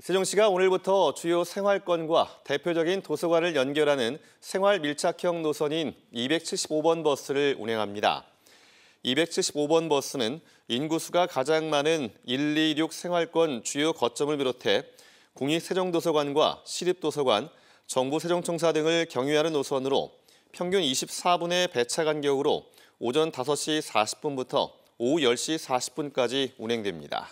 세종시가 오늘부터 주요 생활권과 대표적인 도서관을 연결하는 생활 밀착형 노선인 275번 버스를 운행합니다. 275번 버스는 인구수가 가장 많은 1, 2, 6 생활권 주요 거점을 비롯해 공익세종도서관과 시립도서관, 정부세종청사 등을 경유하는 노선으로 평균 24분의 배차 간격으로 오전 5시 40분부터 오후 10시 40분까지 운행됩니다.